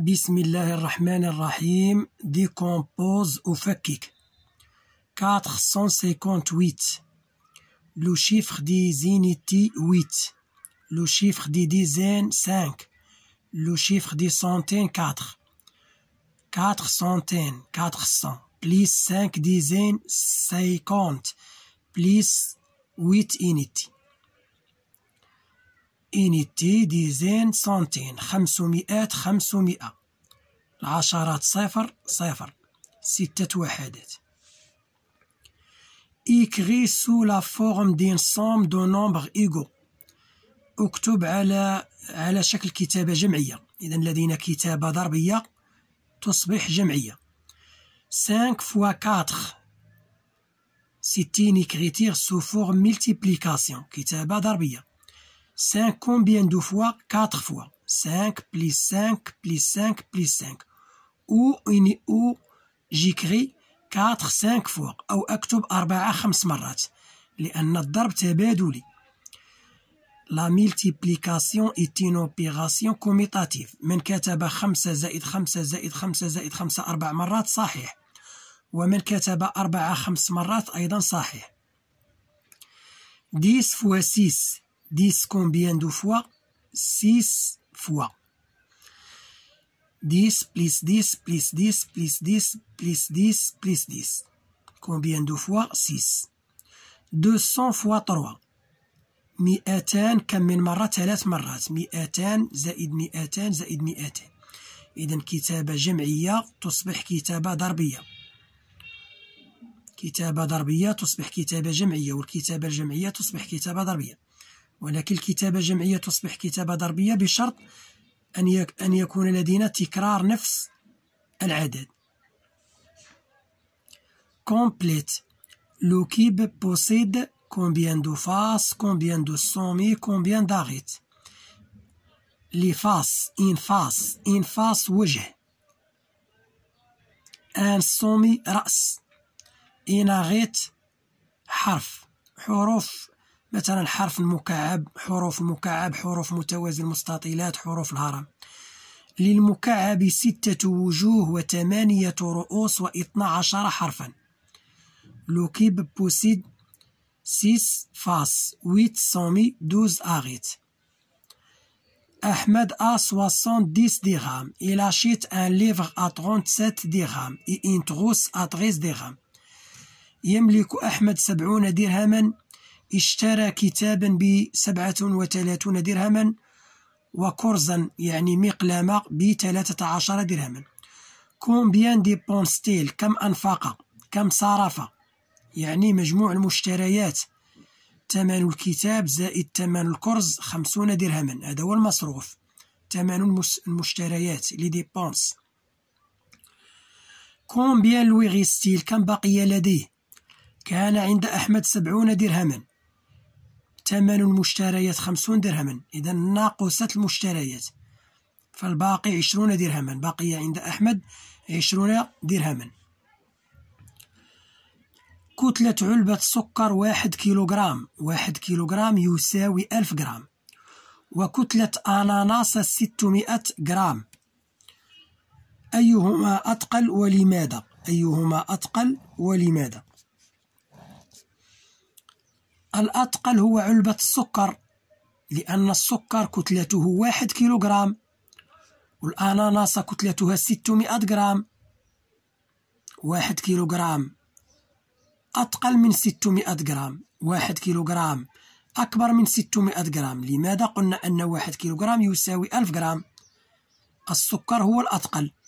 BISMILLAHIRRAHMANIRRAHIM décompose au fakik. 458. Le chiffre des unités 8. Le chiffre des dizaines 5. Le chiffre des centaines 4. 4 centaines 400. Plus 5 dizaines 50. Plus 8 unités. Unités, dizaines, centaines. 500, 500. العشرات صفر صفر ستة وحدات إكري سو لا فورم دين صوم دو نومبغ إيغو أكتب على على شكل كتابة جمعية إذا لدينا كتابة ضربية تصبح جمعية سانك فوا كاتخ ستين إكغيتيغ سو فورم ملتيبليكاسيون كتابة ضربية سانك كومبيان دو فوا كاتخ فوا سانك بليس سانك بليس سانك بليس سانك أو اني أو جيكري 4 5 فوق أو أكتب 4 خمس مرات لأن الضرب تبادلي لا ميلتيبليكاسيون ايت اون اوبيراسيون كوميتاتيف من كتب خمسة زائد خمسة زائد خمسة زائد خمسة أربع مرات صحيح ومن كتب أربعة خمس مرات أيضا صحيح ديس فوا سيس ديس كومبيان دو فوا سيس فوا this, please, this, please, this, please, this, please, this, please, this. Combien de fois 6 200 fois 3 200 كم من مرة ثلاث مرات 200 زائد 200 زائد 200 إذا كتابة جمعية تصبح كتابة ضربية كتابة ضربية تصبح كتابة جمعية والكتابة الجمعية تصبح كتابة ضربية ولكن الكتابة الجمعية تصبح كتابة ضربية بشرط أن أن يكون لدينا تكرار نفس العدد كومبليت لو كيب بوسيد كومبيان دو فاس كومبيان دو سومي كومبيان داغيت لي فاس إن فاس إن فاس وجه أن سومي رأس إن حرف حروف مثلا حرف المكعب حروف المكعب حروف متوازي المستطيلات حروف الهرم للمكعب ستة وجوه وثمانية رؤوس واثنا عشر حرفا لوكيب بوسيد سيس فاس ويت سومي دوز أغيت أحمد أ سواسون ديس ديغام إلا شيت أن ليفغ أ ترونت سات إي إن تغوس أ تغيس ديغام يملك أحمد سبعون درهما اشترى كتابا بسبعة 37 درهما وكرزا يعني مقلامة بثلاثة عشر درهما كومبيان دي بونستيل كم أنفق كم صرف يعني مجموع المشتريات ثمن الكتاب زائد ثمن الكرز خمسون درهما هذا هو المصروف ثمن المشتريات لي ديبونس كومبيان لوي غيستيل كم بقي لديه كان عند أحمد سبعون درهما ثمن المشتريات خمسون درهما إذا ناقصت المشتريات فالباقي عشرون درهما بقي عند أحمد عشرون درهما كتلة علبة سكر واحد كيلوغرام واحد كيلوغرام يساوي ألف جرام وكتلة أناناس ستمائة جرام أيهما أثقل ولماذا؟ أيهما أثقل ولماذا؟ الأثقل هو علبة السكر لأن السكر كتلته واحد كيلوغرام والأناناس كتلتها ستمائة غرام واحد كيلوغرام أثقل من ستمائة غرام واحد كيلوغرام أكبر من ستمائة غرام لماذا قلنا أن واحد كيلوغرام يساوي ألف غرام السكر هو الأثقل